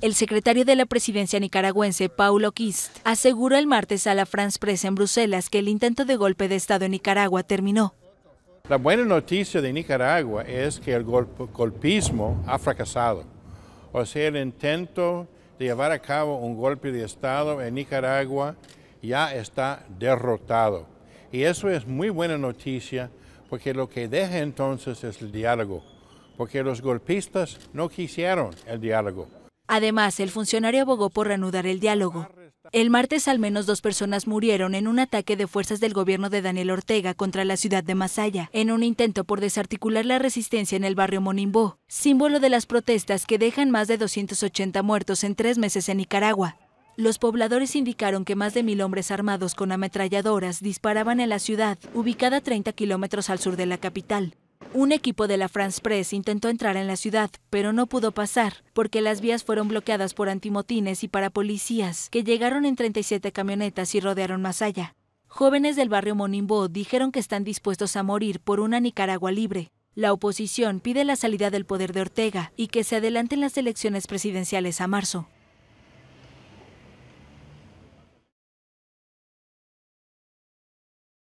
El secretario de la presidencia nicaragüense, Paulo Kist, aseguró el martes a la France Presse en Bruselas que el intento de golpe de Estado en Nicaragua terminó. La buena noticia de Nicaragua es que el golpismo ha fracasado. O sea, el intento de llevar a cabo un golpe de Estado en Nicaragua ya está derrotado. Y eso es muy buena noticia porque lo que deja entonces es el diálogo porque los golpistas no quisieron el diálogo. Además, el funcionario abogó por reanudar el diálogo. El martes al menos dos personas murieron en un ataque de fuerzas del gobierno de Daniel Ortega contra la ciudad de Masaya, en un intento por desarticular la resistencia en el barrio Monimbó, símbolo de las protestas que dejan más de 280 muertos en tres meses en Nicaragua. Los pobladores indicaron que más de mil hombres armados con ametralladoras disparaban en la ciudad, ubicada 30 kilómetros al sur de la capital. Un equipo de la France Press intentó entrar en la ciudad, pero no pudo pasar, porque las vías fueron bloqueadas por antimotines y parapolicías, que llegaron en 37 camionetas y rodearon Masaya. Jóvenes del barrio Monimbo dijeron que están dispuestos a morir por una Nicaragua libre. La oposición pide la salida del poder de Ortega y que se adelanten las elecciones presidenciales a marzo.